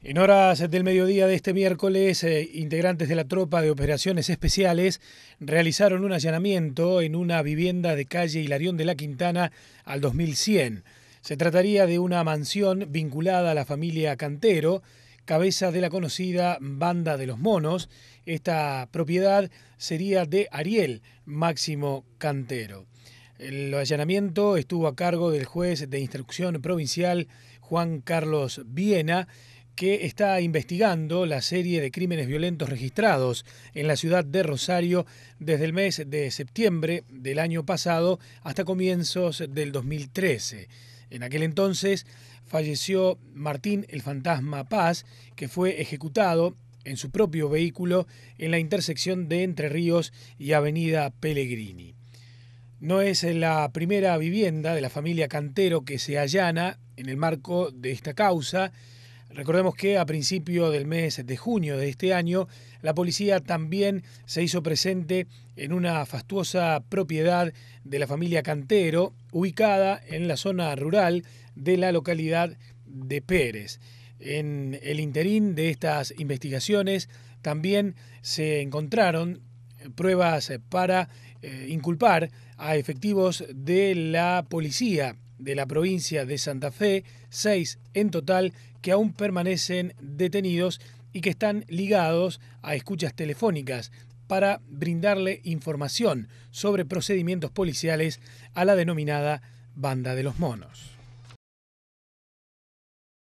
En horas del mediodía de este miércoles, eh, integrantes de la Tropa de Operaciones Especiales realizaron un allanamiento en una vivienda de calle Hilarión de la Quintana al 2100. Se trataría de una mansión vinculada a la familia Cantero, cabeza de la conocida Banda de los Monos. Esta propiedad sería de Ariel Máximo Cantero. El allanamiento estuvo a cargo del juez de instrucción provincial Juan Carlos Viena que está investigando la serie de crímenes violentos registrados en la ciudad de Rosario desde el mes de septiembre del año pasado hasta comienzos del 2013. En aquel entonces falleció Martín el Fantasma Paz, que fue ejecutado en su propio vehículo en la intersección de Entre Ríos y Avenida Pellegrini. No es la primera vivienda de la familia Cantero que se allana en el marco de esta causa Recordemos que a principio del mes de junio de este año, la policía también se hizo presente en una fastuosa propiedad de la familia Cantero, ubicada en la zona rural de la localidad de Pérez. En el interín de estas investigaciones también se encontraron pruebas para eh, inculpar a efectivos de la policía de la provincia de Santa Fe, seis en total, que aún permanecen detenidos y que están ligados a escuchas telefónicas para brindarle información sobre procedimientos policiales a la denominada banda de los monos.